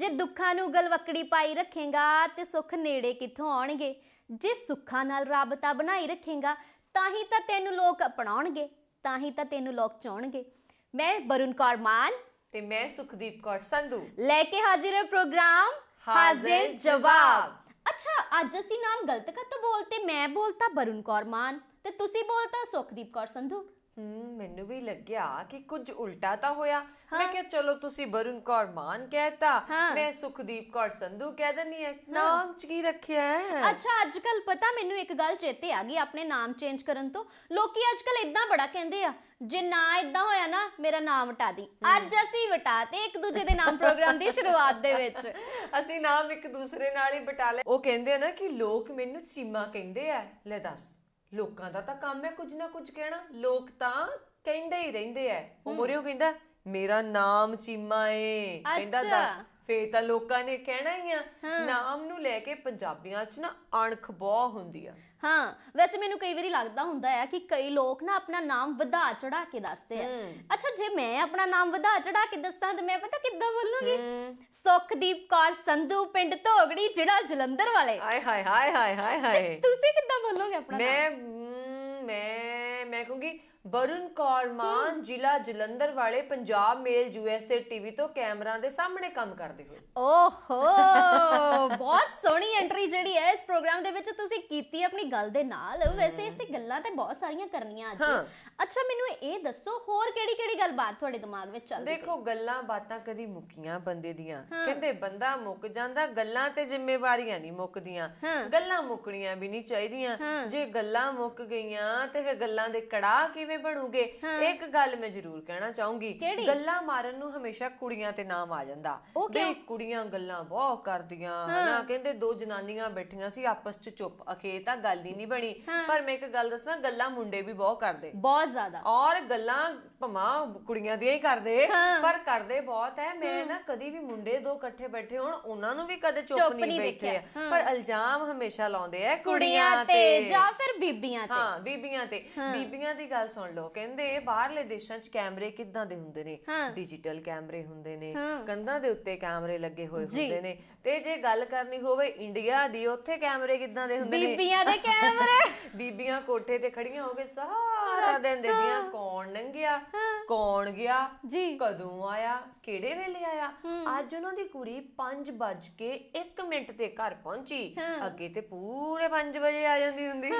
ਜੇ ਦੁੱਖਾਂ ਨੂੰ ਗਲਵਕੜੀ ਪਾਈ ਰੱਖੇਗਾ ਤੇ ਸੁੱਖ ਨੇੜੇ ਕਿੱਥੋਂ ਆਉਣਗੇ ਜੇ ਸੁੱਖਾਂ ਨਾਲ ਰਾਬਤਾ ਬਣਾਈ ਰੱਖੇਗਾ ਤਾਂ ਹੀ ਤਾਂ ਤੈਨੂੰ ਲੋਕ ਅਪਣਾਉਣਗੇ ਤਾਂ ਹੀ ਤਾਂ ਤੈਨੂੰ ਲੋਕ ਚਾਹਣਗੇ ਮੈਂ ਬਰੁਨ ਕੌਰ ਮਾਨ ਤੇ ਮੈਂ ਸੁਖਦੀਪ ਕੌਰ ਸੰਧੂ ਲੈ ਕੇ ਹਾਜ਼ਰ ਹੈ ਪ੍ਰੋਗਰਾਮ ਹਾਜ਼ਰ ਜਵਾਬ ਅੱਛਾ ਅੱਜ ਅਸੀਂ ਨਾਮ ਗਲਤ ਕਰ ਤਾ ਬੋਲਤੇ ਮੈਂ ਬੋਲਤਾ ਬਰੁਨ ਕੌਰ ਮਾਨ ਤੇ ਤੁਸੀਂ ਬੋਲਤਾ ਸੁਖਦੀਪ ਕੌਰ ਸੰਧੂ ਹੂੰ ਮੈਨੂੰ ਵੀ ਲੱਗਿਆ ਕਿ ਕੁਝ ਉਲਟਾ ਤਾਂ ਹੋਇਆ ਮੈਂ ਕਿਹਾ ਚਲੋ ਤੁਸੀਂ ਬਰੁਣ ਕੌਰ ਮਾਨ ਕਹਿਤਾ ਮੈਂ ਸੁਖਦੀਪ ਕੌਰ ਸੰਧੂ ਕਹਿ ਦਨੀ ਹੈ ਨਾਮ ਚ ਕੀ ਰੱਖਿਆ ਹੈ ਅੱਛਾ ਅੱਜ ਕੱਲ ਪਤਾ ਮੈਨੂੰ ਇੱਕ ਗੱਲ ਚੇਤੇ ਆ ਗਈ ਆਪਣੇ ਨਾਮ ਚੇਂਜ ਕਰਨ ਤੋਂ ਲੋਕੀ ਅੱਜ ਕੱਲ ਇਦਾਂ ਬੜਾ ਕਹਿੰਦੇ ਆ ਜੇ ਨਾ ਇਦਾਂ ਹੋਇਆ ਨਾ ਮੇਰਾ ਨਾਮ ਵਟਾ ਦੀ ਅੱਜ ਅਸੀਂ ਵਟਾਤੇ ਇੱਕ ਦੂਜੇ ਦੇ ਨਾਮ ਪ੍ਰੋਗਰਾਮ ਦੀ ਸ਼ੁਰੂਆਤ ਦੇ ਵਿੱਚ ਅਸੀਂ ਨਾਮ ਇੱਕ ਦੂਸਰੇ ਨਾਲ ਹੀ ਵਟਾ ਲਏ ਉਹ ਕਹਿੰਦੇ ਆ ਨਾ ਕਿ ਲੋਕ ਮੈਨੂੰ ਚੀਮਾ ਕਹਿੰਦੇ ਆ ਲੈ ਦੱਸ ਲੋਕਾਂ ਦਾ ਤਾਂ ਕੰਮ ਹੈ ਕੁਝ ਨਾ ਕੁਝ ਕਹਿਣਾ ਲੋਕ ਤਾਂ ਕਹਿੰਦੇ ਹੀ ਰਹਿੰਦੇ ਐ ਉਹ ਮੋਰਿਓ ਕਹਿੰਦਾ ਮੇਰਾ ਨਾਮ ਚੀਮਾ ਏ ਕਹਿੰਦਾ ਦੱਸ ਫੇਰ ਤਾਂ ਲੋਕਾਂ ਨੇ ਕਹਿਣਾ ਹੀ ਆ ਨਾਮ ਨੂੰ ਲੈ ਕੇ ਪੰਜਾਬੀਆਂ 'ਚ ਨਾ ਅਣਖ ਬਹੁ ਹੁੰਦੀ ਆ ਹਾਂ ਵੈਸੇ ਮੈਨੂੰ ਕਈ ਵਾਰੀ ਲੱਗਦਾ ਹੁੰਦਾ ਹੈ ਕਿ ਕਈ ਲੋਕ ਨਾ ਆਪਣਾ ਨਾਮ ਵਧਾ ਚੜਾ ਕੇ ਦੱਸਦੇ ਆ ਅੱਛਾ ਜੇ ਮੈਂ ਆਪਣਾ ਨਾਮ ਵਧਾ ਚੜਾ ਕੇ ਦੱਸਾਂ ਤਾਂ ਮੈਂ ਪਤਾ ਕਿੱਦਾਂ ਬੋਲੂਗੀ ਸੁਖਦੀਪ ਕੌਰ ਸੰਧੂ ਪਿੰਡ ਧੋਗੜੀ ਜਿਹੜਾ ਜਲੰਧਰ ਵਾਲੇ ਹਾਏ ਹਾਏ ਹਾਏ ਹਾਏ ਹਾਏ ਤੁਸੀਂ ਕਿੱਦਾਂ ਬੋਲੋਗੇ ਆਪਣਾ ਮੈਂ ਮੈਂ ਮੈਂ ਕਹੂੰਗੀ ਵਰੁਣ ਕੌਰ ਮਾਨ ਜ਼ਿਲ੍ਹਾ ਜਲੰਧਰ ਵਾਲੇ ਪੰਜਾਬ ਮੇਲ ਯੂਐਸਏ ਟੀਵੀ ਤੋਂ ਕੈਮਰਾ ਦੇ ਸਾਹਮਣੇ ਕੰਮ ਕਰਦੇ ਹੋਏ ਓਹੋ ਬਹੁਤ ਸੋਹਣੀ ਐਂਟਰੀ ਜਿਹੜੀ ਹੈ ਇਸ ਪ੍ਰੋਗਰਾਮ ਦੇ ਵਿੱਚ ਤੁਸੀਂ ਕੀਤੀ ਆਪਣੀ ਗੱਲ ਦੇ ਨਾਲ ਵੈਸੇ ਇਸੇ ਗੱਲਾਂ ਤੇ ਬਹੁਤ ਸਾਰੀਆਂ ਕਰਨੀਆਂ ਅੱਜ ਅੱਛਾ ਮੈਨੂੰ ਇਹ ਦੱਸੋ ਹੋਰ ਕਿਹੜੀ ਕਿਹੜੀ ਗੱਲ ਬਾਤ ਤੁਹਾਡੇ ਦਿਮਾਗ ਵਿੱਚ ਚੱਲਦੀ ਦੇਖੋ ਗੱਲਾਂ ਬਾਤਾਂ ਕਦੀ ਮੁੱਕੀਆਂ ਬੰਦੇ ਦੀਆਂ ਕਹਿੰਦੇ ਬੰਦਾ ਮੁੱਕ ਜਾਂਦਾ ਗੱਲਾਂ ਤੇ ਜ਼ਿੰਮੇਵਾਰੀਆਂ ਨਹੀਂ ਮੁੱਕਦੀਆਂ ਗੱਲਾਂ ਮੁੱਕਣੀਆਂ ਵੀ ਨਹੀਂ ਚਾਹੀਦੀਆਂ ਜੇ ਗੱਲਾਂ ਮੁੱਕ ਗਈਆਂ ਤੇ ਫਿਰ ਗੱਲਾਂ ਦੇ ਕੜਾ ਕਿਵੇਂ ਕਿਵੇਂ ਬਣੂਗੇ ਇੱਕ ਗੱਲ ਮੈਂ ਜ਼ਰੂਰ ਕਹਿਣਾ ਚਾਹੂੰਗੀ ਗੱਲਾਂ ਮਾਰਨ ਨੂੰ ਹਮੇਸ਼ਾ ਕੁੜੀਆਂ ਤੇ ਨਾਮ ਆ ਜਾਂਦਾ ਬਈ ਕੁੜੀਆਂ ਗੱਲਾਂ ਬਹੁਤ ਕਰਦੀਆਂ ਹਨਾ ਕਹਿੰਦੇ ਦੋ ਜਨਾਨੀਆਂ ਬੈਠੀਆਂ ਸੀ ਆਪਸ ਚ ਚੁੱਪ ਅਖੇ ਤਾਂ ਗੱਲ ਹੀ ਨਹੀਂ ਬਣੀ ਪਰ ਮੈਂ ਇੱਕ ਗੱਲ ਦੱਸਾਂ ਗੱਲਾਂ ਮੁੰਡੇ ਵੀ ਬਹੁਤ ਕਰਦੇ ਬਹੁਤ ਜ਼ਿਆਦਾ ਔਰ ਗੱਲਾਂ ਭਮਾ ਕੁੜੀਆਂ ਦੀਆਂ ਹੀ ਕਰਦੇ ਪਰ ਕਰਦੇ ਬਹੁਤ ਹੈ ਮੈਂ ਨਾ ਕਦੀ ਵੀ ਮੁੰਡੇ ਦੋ ਇਕੱਠੇ ਬੈਠੇ ਹੋਣ ਉਹਨਾਂ ਨੂੰ ਵੀ ਕਦੇ ਚੁੱਪ ਨਹੀਂ ਬੈਠੇ ਪਰ ਇਲਜ਼ਾਮ ਹਮੇਸ਼ਾ ਲਾਉਂਦੇ ਆ ਕੁੜੀਆਂ ਤੇ ਜਾਂ ਫਿਰ ਬੀਬੀਆਂ ਤੇ ਹਾਂ ਬੀਬੀਆਂ ਤੇ ਬੀਬੀਆਂ ਦੀ ਗੱਲ ਸੁਣ ਸੁਣ ਲਓ ਕਹਿੰਦੇ ਬਾਹਰਲੇ ਦੇਸ਼ਾਂ 'ਚ ਕੈਮਰੇ ਕਿੱਦਾਂ ਦੇ ਹੁੰਦੇ ਨੇ ਡਿਜੀਟਲ ਕੈਮਰੇ ਹੁੰਦੇ ਨੇ ਕੰਧਾਂ ਦੇ ਉੱਤੇ ਕੈਮਰੇ ਲੱਗੇ ਹੋਏ ਹੁੰਦੇ ਨੇ ਤੇ ਜੇ ਗੱਲ ਕਰਨੀ ਹੋਵੇ ਇੰਡੀਆ ਦੀ ਉੱਥੇ ਕੈਮਰੇ ਕਿੱਦਾਂ ਦੇ ਹੁੰਦੇ ਨੇ ਬੀਬੀਆਂ ਦੇ ਕੈਮਰੇ ਬੀਬੀਆਂ ਕੋਠੇ ਤੇ ਖੜੀਆਂ ਹੋ ਕੇ ਸਾਹ ਸਾਰਾ ਦਿਨ ਦੀਆਂ ਕੌਣ ਲੰਘਿਆ ਕੌਣ ਗਿਆ ਕਦੋਂ ਆਇਆ ਕਿਹੜੇ ਵੇਲੇ ਆਇਆ ਅੱਜ ਉਹਨਾਂ ਦੀ ਕੁੜੀ 5 ਵਜ ਕੇ 1 ਮਿੰਟ ਤੇ ਘਰ ਪਹੁੰਚੀ ਅੱਗੇ ਤੇ ਪੂਰੇ 5 ਵਜੇ ਆ ਜਾਂਦੀ ਹੁੰਦੀ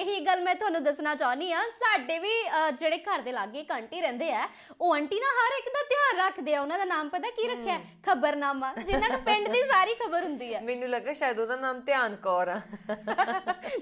ਇਹੀ ਗੱਲ ਮੈਂ ਤੁਹਾਨੂੰ ਦੱਸਣਾ ਚਾਹਨੀ ਆ ਸਾਡੇ ਵੀ ਜਿਹੜੇ ਘਰ ਦੇ ਲਾਗੇ ਇੱਕ ਆਂਟੀ ਰਹਿੰਦੇ ਆ ਉਹ ਆਂਟੀ ਨਾ ਹਰ ਇੱਕ ਦਾ ਧਿਆਨ ਰੱਖਦੇ ਆ ਉਹਨਾਂ ਦਾ ਨਾਮ ਪਤਾ ਕੀ ਰੱਖਿਆ ਖਬਰਨਾਮਾ ਜਿਨ੍ਹਾਂ ਨੂੰ ਪਿੰਡ ਦੀ ਸਾਰੀ ਖਬਰ ਹੁੰਦੀ ਆ ਮੈਨੂੰ ਲੱਗਾ ਸ਼ਾਇਦ ਉਹਦਾ ਨਾਮ ਧਿਆਨ ਕੌਰ ਆ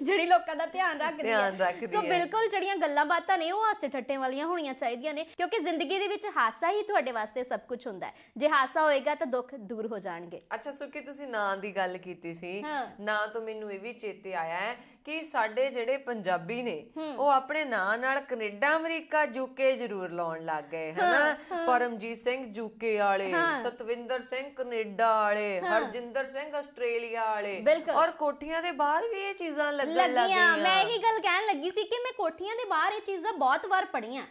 ਜਿਹੜੀ ਲੋਕਾਂ ਦਾ ਧਿਆਨ ਰੱਖਦੀ ਆ ਸੋ ਬਿਲਕੁਲ ਜਿਹੜੀਆਂ ਗੱਲਾਂ ਬਾਤਾਂ ਨੇ ਉਹ ਹਾਸੇ ਠੱਟੇ ਵਾਲੀਆਂ ਹੋਣੀਆਂ ਚਾਹੀਦੀਆਂ ਨੇ ਕਿਉਂਕਿ ਜ਼ਿੰਦਗੀ ਦੇ ਵਿੱਚ ਹਾਸਾ ਹੀ ਤੁਹਾਡੇ ਵਾਸਤੇ ਸਭ ਕੁਝ ਹੁੰਦਾ ਹੈ ਜੇ ਹਾਸਾ ਹੋਏਗਾ ਤਾਂ ਦੁੱਖ ਦੂਰ ਹੋ ਜਾਣਗੇ ਅੱਛਾ ਸੁਕੀ ਤੁਸੀਂ ਨਾਂ ਦੀ ਗੱਲ ਕੀਤੀ ਸੀ ਨਾਂ ਤੋਂ ਮੈਨੂੰ ਇਹ ਵੀ ਚੇਤੇ ਆਇਆ ਹੈ ਕਿ ਸਾਡੇ ਜਿਹੜੇ ਪੰਜਾਬੀ ਨੇ ਉਹ ਆਪਣੇ ਨਾਂ ਨਾਲ ਕੈਨੇਡਾ ਅਮਰੀਕਾ ਯੂਕੇ ਜ਼ਰੂਰ ਲਾਉਣ ਲੱਗ ਗਏ ਹਨਾ ਪਰਮਜੀਤ ਸਿੰਘ ਯੂਕੇ ਵਾਲੇ ਸਤਵਿੰਦਰ ਸਿੰਘ ਕੈਨੇਡਾ ਵਾਲੇ ਹਰਜਿੰਦਰ ਸਿੰਘ ਆਸਟ੍ਰੇਲੀਆ ਵਾਲੇ ਔਰ ਕੋਠੀਆਂ ਦੇ ਬਾਹਰ ਵੀ ਇਹ ਚੀਜ਼ਾਂ ਲੱਗਣ ਲੱਗੀਆਂ ਮੈਂ ਇਹੀ ਗੱਲ ਕਹਿਣ ਲੱਗੀ ਸੀ ਕਿ ਮੈਂ ਕੋਠੀਆਂ ਦੇ ਬਾਹਰ ਇਹ ਚੀਜ਼ਾਂ ਬਹੁਤ ਵਾਰ ਪੜੀਆਂ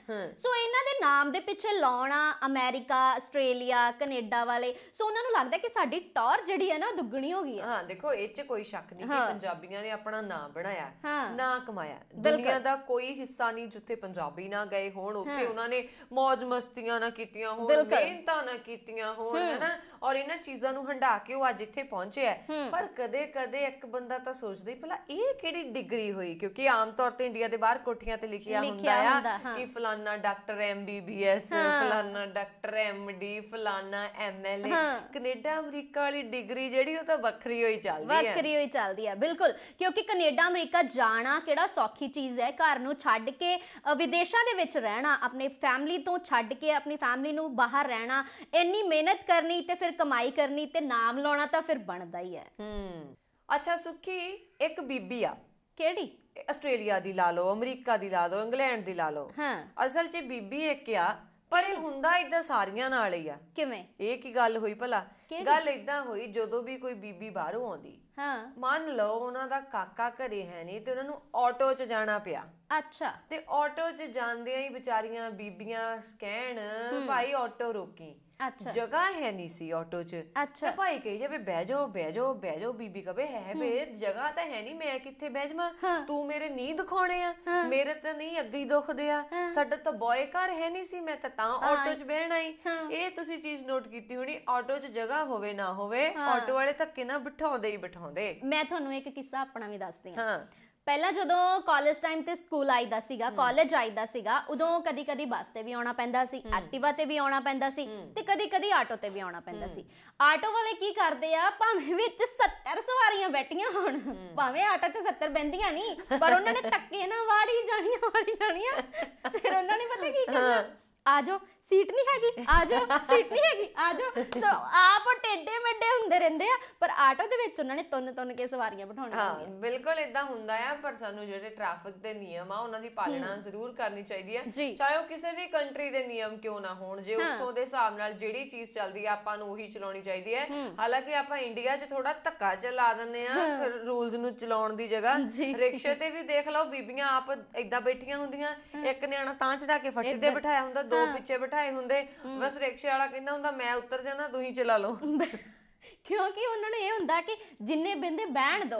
ਸੋ ਇਹਨਾਂ ਦੇ ਨਾਮ ਦੇ ਪਿੱਛੇ ਲਾਉਣਾ ਅਮਰੀਕਾ ਆਸਟ੍ਰੇਲੀਆ ਕੈਨੇਡਾ ਵਾਲੇ ਸੋ ਉਹਨਾਂ ਨੂੰ ਲੱਗਦਾ ਕਿ ਸਾਡੀ ਟੌਰ ਜਿਹੜੀ ਹੈ ਨਾ ਦੁੱਗਣੀ ਹੋ ਗਈ ਹੈ ਹਾਂ ਦੇਖੋ ਇਹ 'ਚ ਕੋਈ ਸ਼ੱਕ ਨਹੀਂ ਕਿ ਪੰਜਾਬੀਆਂ ਨੇ ਆਪਣਾ ਨਾਮ ਬਣਾਇਆ ਨਾ ਕਮਾਇਆ ਦੁਨੀਆ ਦਾ ਕੋਈ ਹਿੱਸਾ ਨਹੀਂ ਜਿੱਥੇ ਪੰਜਾਬੀ ਨਾ ਗਏ ਹੋਣ ਉੱਥੇ ਉਹਨਾਂ ਨੇ ਮौज ਮਸਤੀਆਂ ਨਾ ਕੀਤੀਆਂ ਹੋਣ ਮਿਹਨਤਾਂ ਨਾ ਕੀਤੀਆਂ ਹੋਣ ਹੈਨਾ ਔਰ ਇਹਨਾਂ ਚੀਜ਼ਾਂ ਨੂੰ ਹੰਡਾ ਕੇ ਉਹ ਅੱਜ ਇੱਥੇ ਪਹੁੰਚਿਆ ਪਰ ਕਦੇ-ਕਦੇ ਇੱਕ ਬੰਦਾ ਤਾਂ ਸੋਚਦਾ ਹੀ ਭਲਾ ਇਹ ਕਿਹੜੀ ਡਿਗਰੀ ਹੋਈ ਕਿਉਂਕਿ ਆਮ ਤੌਰ ਤੇ ਇੰਡੀਆ ਦੇ ਬਾਹਰ ਕੋਠੀਆਂ ਤੇ ਲਿਖਿਆ ਹੁੰਦਾ ਆ ਕਿ ਫਲਾਨਾ ਡਾਕਟਰ ਐਮਬੀਬੀਐਸ ਫਲਾਨਾ ਡਾਕਟਰ ਐਮਡੀ ਫਲਾਨਾ ਐਮਐਲਏ ਕੈਨੇਡਾ ਅਮਰੀਕਾ ਵਾਲੀ ਡਿਗਰੀ ਜਿਹੜੀ ਉਹ ਤਾਂ ਵੱਖਰੀ ਹੋਈ ਚੱਲਦੀ ਹੈ ਵੱਖਰੀ ਹੋਈ ਚੱਲਦੀ ਹੈ ਬਿਲਕੁਲ ਕਿਉਂਕਿ ਕੈਨੇਡਾ ਅਮਰੀਕਾ ਜਾਣਾ ਕਿਹੜਾ ਸੌਖੀ ਚੀਜ਼ ਹੈ ਘਰ ਨੂੰ ਛੱਡ ਕੇ ਵਿਦੇਸ਼ਾਂ ਦੇ ਵਿੱਚ ਰਹਿਣਾ ਆਪਣੇ ਫੈਮਿਲੀ ਤੋਂ ਛੱਡ ਕੇ ਆਪਣੀ ਫੈਮਿਲੀ ਨੂੰ ਬਾਹਰ ਰਹਿਣਾ ਇੰਨੀ ਮਿਹਨਤ ਕਰਨੀ ਤੇ ਫਿਰ ਕਮਾਈ ਕਰਨੀ ਤੇ ਨਾਮ ਲਾਉਣਾ ਤਾਂ ਫਿਰ ਬਣਦਾ ਹੀ ਹੈ ਹੂੰ ਅੱਛਾ ਸੁਖੀ ਇੱਕ ਬੀਬੀ ਆ ਕਿਹੜੀ ਆਸਟ੍ਰੇਲੀਆ ਦੀ ਲਾ ਲਓ ਅਮਰੀਕਾ ਦੀ ਲਾ ਲਓ ਇੰਗਲੈਂਡ ਦੀ ਲਾ ਲਓ ਹਾਂ ਅਸਲ 'ਚ ਬੀਬੀ ਇੱਕ ਆ ਪਰ ਇਹ ਹੁੰਦਾ ਇਦਾਂ ਸਾਰੀਆਂ ਨਾਲ ਹੀ ਆ ਕਿਵੇਂ ਇਹ ਕੀ ਗੱਲ ਹੋਈ ਭਲਾ ਗੱਲ ਇਦਾਂ ਹੋਈ ਜਦੋਂ ਵੀ ਕੋਈ ਬੀਬੀ ਬਾਹਰੋਂ ਆਉਂਦੀ ਹਾਂ ਮੰਨ ਲਓ ਉਹਨਾਂ ਦਾ ਕਾਕਾ ਘਰੇ ਹੈ ਨਹੀਂ ਤੇ ਉਹਨਾਂ ਨੂੰ ਆਟੋ 'ਚ ਜਾਣਾ ਪਿਆ ਅੱਛਾ ਤੇ ਆਟੋ 'ਚ ਜਾਂਦਿਆਂ ਹੀ ਵਿਚਾਰੀਆਂ ਬੀਬੀਆਂ ਕਹਿਣ ਭਾਈ ਆਟੋ ਰੋਕੀ ਅੱਛਾ ਜਗ੍ਹਾ ਹੈ ਨਹੀਂ ਸੀ ਆਟੋ 'ਚ ਤੇ ਭਾਈ ਕਹੀ ਜਾਵੇ ਬਹਿ ਜਾਓ ਬਹਿ ਜਾਓ ਬਹਿ ਜਾਓ ਬੀਬੀ ਕਵੇ ਹੈ ਬੇ ਜਗ੍ਹਾ ਤਾਂ ਹੈ ਨਹੀਂ ਮੈਂ ਕਿੱਥੇ ਬਹਿ ਜਾਵਾਂ ਤੂੰ ਮੇਰੇ ਨੀ ਦਿਖਾਉਣੇ ਆ ਮੇਰੇ ਤਾਂ ਨਹੀਂ ਅੱਗੇ ਹੀ ਦੁਖਦੇ ਆ ਸਾਡਾ ਤਾਂ ਬੋਏ ਘਰ ਹੈ ਨਹੀਂ ਸੀ ਮੈਂ ਤਾਂ ਤਾਂ ਆਟੋ 'ਚ ਬਹਿਣਾ ਹੀ ਇਹ ਤੁਸੀਂ ਚੀਜ਼ ਨੋਟ ਕੀਤੀ ਹੋਣੀ ਆਟੋ 'ਚ ਜਗ੍ਹਾ ਹੋਵੇ ਨਾ ਹੋਵੇ ਆਟੋ ਵਾਲੇ ਤਾਂ ਕਿਨਾਂ ਬਿਠਾਉਂਦੇ ਹੀ ਬਿਠਾਉਂਦੇ ਚਾਹੁੰਦੇ ਮੈਂ ਤੁਹਾਨੂੰ ਇੱਕ ਕਿੱਸਾ ਆਪਣਾ ਵੀ ਦੱਸਦੀ ਹਾਂ ਪਹਿਲਾਂ ਜਦੋਂ ਕਾਲਜ ਟਾਈਮ ਤੇ ਸਕੂਲ ਆਈਦਾ ਸੀਗਾ ਕਾਲਜ ਆਈਦਾ ਸੀਗਾ ਉਦੋਂ ਕਦੀ-ਕਦੀ ਬੱਸ ਤੇ ਵੀ ਆਉਣਾ ਪੈਂਦਾ ਸੀ ਐਕਟਿਵਾ ਤੇ ਵੀ ਆਉਣਾ ਪੈਂਦਾ ਸੀ ਤੇ ਕਦੀ-ਕਦੀ ਆਟੋ ਤੇ ਵੀ ਆਉਣਾ ਪੈਂਦਾ ਸੀ ਆਟੋ ਵਾਲੇ ਕੀ ਕਰਦੇ ਆ ਭਾਵੇਂ ਵਿੱਚ 70 ਸਵਾਰੀਆਂ ਬੈਠੀਆਂ ਹੋਣ ਭਾਵੇਂ ਆਟੋ 'ਚ 70 ਬੈੰਦੀਆਂ ਨਹੀਂ ਪਰ ਉਹਨਾਂ ਨੇ ਟੱਕੇ ਨਾ ਵਾੜੀ ਜਾਣੀਆਂ ਵਾੜੀ ਜਾਣੀਆਂ ਫਿਰ ਉਹਨਾਂ ਨੇ ਪਤਾ ਕੀ ਕਰਨਾ ਆਜੋ ਸੀਟ ਨਹੀਂ ਹੈਗੀ ਆ ਜਾਓ ਸੀਟ ਨਹੀਂ ਹੈਗੀ ਆ ਜਾਓ ਸੋ ਆਪ ਟੇਡੇ ਮੱਡੇ ਹੁੰਦੇ ਰਹਿੰਦੇ ਆ ਪਰ ਆਟੋ ਦੇ ਵਿੱਚ ਉਹਨਾਂ ਨੇ ਤੁੰਨ ਤੁੰਨ ਕੇ ਸਵਾਰੀਆਂ ਬਿਠਾਉਣੀਆਂ ਹਾਂ ਬਿਲਕੁਲ ਇਦਾਂ ਹੁੰਦਾ ਆ ਪਰ ਸਾਨੂੰ ਜਿਹੜੇ ਟ੍ਰੈਫਿਕ ਦੇ ਨਿਯਮ ਆ ਉਹਨਾਂ ਦੀ ਪਾਲਣਾ ਜ਼ਰੂਰ ਕਰਨੀ ਚਾਹੀਦੀ ਆ ਚਾਹੇ ਉਹ ਕਿਸੇ ਵੀ ਕੰਟਰੀ ਦੇ ਨਿਯਮ ਕਿਉਂ ਨਾ ਹੋਣ ਜੇ ਉੱਥੋਂ ਦੇ ਹਿਸਾਬ ਨਾਲ ਜਿਹੜੀ ਚੀਜ਼ ਚੱਲਦੀ ਆ ਆਪਾਂ ਨੂੰ ਉਹੀ ਚਲਾਉਣੀ ਚਾਹੀਦੀ ਆ ਹਾਲਾਂਕਿ ਆਪਾਂ ਇੰਡੀਆ 'ਚ ਥੋੜਾ ਧੱਕਾ ਚਲਾ ਦਿੰਨੇ ਆ ਰੂਲਸ ਨੂੰ ਚਲਾਉਣ ਦੀ ਜਗ੍ਹਾ ਰਿਕਸ਼ੇ ਤੇ ਵੀ ਦੇਖ ਲਓ ਬੀਬੀਆਂ ਆਪ ਇਦਾਂ ਬੈਠੀਆਂ ਹੁੰਦੀਆਂ ਇੱਕ ਨਿਆਣਾ ਤਾਂ ਚੜਾ ਕੇ ਫੱਟੇ ਤੇ ਬਿਠਾਇਆ ਹੁੰਦਾ ਦੋ ਪਿੱਛੇ ਬਿਠਾ ਬਣਾਏ ਹੁੰਦੇ ਬਸ ਰਿਕਸ਼ੇ ਵਾਲਾ ਕਹਿੰਦਾ ਹੁੰਦਾ ਮੈਂ ਉਤਰ ਜਾਣਾ ਤੁਸੀਂ ਚਲਾ ਲਓ ਕਿਉਂਕਿ ਉਹਨਾਂ ਨੂੰ ਇਹ ਹੁੰਦਾ ਕਿ ਜਿੰਨੇ ਬਿੰਦੇ ਬਹਿਣ ਦੋ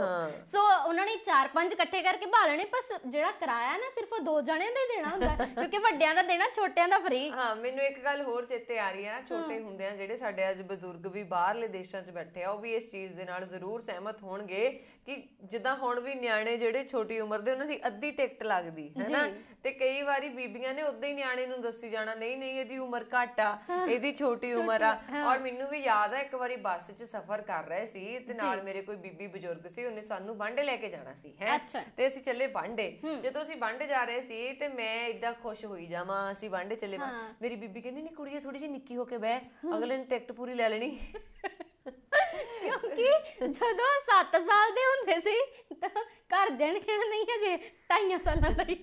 ਸੋ ਉਹਨਾਂ ਨੇ ਚਾਰ ਪੰਜ ਇਕੱਠੇ ਕਰਕੇ ਭਾ ਲੈਣੇ ਪਰ ਜਿਹੜਾ ਕਿਰਾਇਆ ਨਾ ਸਿਰਫ ਦੋ ਜਣਿਆਂ ਦਾ ਹੀ ਦੇਣਾ ਹੁੰਦਾ ਕਿਉਂਕਿ ਵੱਡਿਆਂ ਦਾ ਦੇਣਾ ਛੋਟਿਆਂ ਦਾ ਫ੍ਰੀ ਹਾਂ ਮੈਨੂੰ ਇੱਕ ਗੱਲ ਹੋਰ ਚੇਤੇ ਆ ਰਹੀ ਹੈ ਨਾ ਛੋਟੇ ਹੁੰਦੇ ਆ ਜਿਹੜੇ ਸਾਡੇ ਅੱਜ ਬਜ਼ੁਰਗ ਵੀ ਬਾਹਰਲੇ ਦੇਸ਼ਾਂ 'ਚ ਬੈਠੇ ਆ ਉਹ ਵੀ ਇਸ ਚੀਜ਼ ਦੇ ਨਾਲ ਜ਼ਰੂਰ ਸਹਿਮਤ ਹੋਣਗੇ ਕਿ ਜਿੱਦਾਂ ਹੁਣ ਵੀ ਨਿਆਣੇ ਜਿਹੜੇ ਛੋਟੀ ਉਮਰ ਦੇ ਉਹਨਾਂ ਦੀ ਅੱਧੀ ਟਿਕਟ ਲੱਗਦੀ ਹੈ ਨਾ ਤੇ ਕਈ ਵਾਰੀ ਬੀਬੀਆਂ ਨੇ ਉਦਾਂ ਹੀ ਨਿਆਣੇ ਨੂੰ ਦੱਸੀ ਜਾਣਾ ਨਹੀਂ ਨਹੀਂ ਇਹਦੀ ਉਮਰ ਘੱਟ ਆ ਇਹਦੀ ਛੋਟੀ ਉਮਰ ਆ ਔਰ ਮੈਨੂੰ ਵੀ ਯਾਦ ਆ ਇੱਕ ਵਾਰੀ ਬੱਸ 'ਚ ਸਫ਼ਰ ਕਰ ਰਹੇ ਸੀ ਤੇ ਨਾਲ ਮੇਰੇ ਕੋਈ ਬੀਬੀ ਬਜ਼ੁਰਗ ਸੀ ਉਹਨੇ ਸਾਨੂੰ ਬਾਂਡੇ ਲੈ ਕੇ ਜਾਣਾ ਸੀ ਹੈ ਤੇ ਅਸੀਂ ਚੱਲੇ ਬਾਂਡੇ ਜਦੋਂ ਅਸੀਂ ਬਾਂਡੇ ਜਾ ਰਹੇ ਸੀ ਤੇ ਮੈਂ ਇਦਾਂ ਖੁਸ਼ ਹੋਈ ਜਾਵਾਂ ਅਸੀਂ ਬਾਂਡੇ ਚੱਲੇ ਮੇਰੀ ਬੀਬੀ ਕਹਿੰਦੀ ਨਹੀਂ ਕੁੜੀਏ ਥੋੜੀ ਜਿਹੀ ਨਿੱਕੀ ਹੋ ਕੇ ਬਹਿ ਅਗਲੇ ਨੇ ਟਿਕਟ ਪੂਰੀ ਲੈ ਲੈਣੀ ਕਿਉਂਕਿ ਜਦੋਂ 7 ਸਾਲ ਦੇ ਹੁੰਦੇ ਸੀ ਤਾਂ ਘਰ ਦੇਣ ਕਿਹਾ ਨਹੀਂ ਹਜੇ 2.5 ਸਾਲਾਂ ਦਾ ਹੀ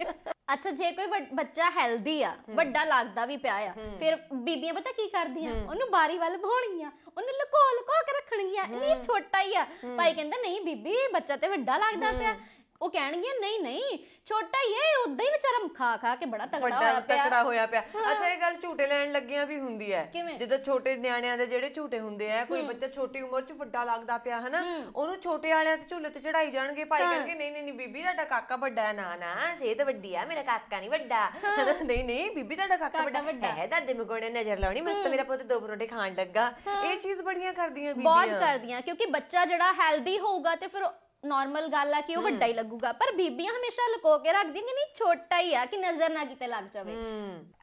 ਅੱਛਾ ਜੇ ਕੋਈ ਬੱਚਾ ਹੈਲਦੀ ਆ ਵੱਡਾ ਲੱਗਦਾ ਵੀ ਪਿਆ ਆ ਫਿਰ ਬੀਬੀਆਂ ਪਤਾ ਕੀ ਕਰਦੀਆਂ ਉਹਨੂੰ ਬਾਰੀ ਵੱਲ ਭੋਣੀਆਂ ਉਹਨੂੰ ਲੁਕੋ ਲੁਕੋ ਕੇ ਰੱਖਣਗੀਆਂ ਇਹ ਛੋਟਾ ਹੀ ਆ ਭਾਈ ਕਹਿੰਦਾ ਨਹੀਂ ਬੀਬੀ ਬੱਚਾ ਤੇ ਵੱਡਾ ਲੱਗਦਾ ਪਿਆ ਉਹ ਕਹਿਣਗੀਆਂ ਨਹੀਂ ਨਹੀਂ ਛੋਟਾ ਹੀ ਹੈ ਉਦਾਂ ਹੀ ਵਿਚਾਰਾ ਖਾ ਖਾ ਕੇ ਬੜਾ ਤਗੜਾ ਹੋਇਆ ਪਿਆ ਤਗੜਾ ਹੋਇਆ ਪਿਆ ਅੱਛਾ ਇਹ ਗੱਲ ਝੂਟੇ ਲੈਣ ਲੱਗੀਆਂ ਵੀ ਹੁੰਦੀ ਹੈ ਜਿੱਦਾਂ ਛੋਟੇ ਨਿਆਣਿਆਂ ਦੇ ਜਿਹੜੇ ਝੂਟੇ ਹੁੰਦੇ ਆ ਕੋਈ ਬੱਚਾ ਛੋਟੀ ਉਮਰ 'ਚ ਵੱਡਾ ਲੱਗਦਾ ਪਿਆ ਹਨਾ ਉਹਨੂੰ ਛੋਟੇ ਵਾਲਿਆਂ ਤੇ ਝੂਲੇ ਤੇ ਚੜਾਈ ਜਾਣਗੇ ਭਾਈ ਕਹਿੰਗੇ ਨਹੀਂ ਨਹੀਂ ਨਹੀਂ ਬੀਬੀ ਤੁਹਾਡਾ ਕਾਕਾ ਵੱਡਾ ਹੈ ਨਾ ਨਾ ਤਾਂ ਵੱਡੀ ਆ ਮੇਰਾ ਕਾਕਾ ਨਹੀਂ ਵੱਡਾ ਨਹੀਂ ਨਹੀਂ ਬੀਬੀ ਤੁਹਾਡਾ ਕਾਕਾ ਵੱਡਾ ਹੈ ਦਾਦੇ ਮਗੋੜੇ ਨਜ਼ਰ ਲਾਉਣੀ ਮਸਤ ਮੇਰਾ ਪੁੱਤ ਦੋ ਪਰੋਟੇ ਖਾਣ ਲੱਗਾ ਇਹ ਚੀਜ਼ ਬੜੀਆਂ ਕਰਦੀਆਂ ਬੀਬੀਆਂ ਬਹੁਤ ਕਰਦੀਆਂ ਕਿਉਂਕਿ ਬੱਚਾ ਜਿਹੜਾ ਹੈਲਦੀ ਹੋਊਗਾ ਤੇ ਫਿਰ ਨਾਰਮਲ ਗੱਲ ਆ ਕਿ ਉਹ ਵੱਡਾ ਹੀ ਲੱਗੂਗਾ ਪਰ ਬੀਬੀਆਂ ਹਮੇਸ਼ਾ ਲੁਕੋ ਕੇ ਰੱਖਦੀਆਂ ਕਿ ਨਹੀਂ ਛੋਟਾ ਹੀ ਆ ਕਿ ਨਜ਼ਰ ਨਾ ਕਿਤੇ ਲੱਗ ਜਾਵੇ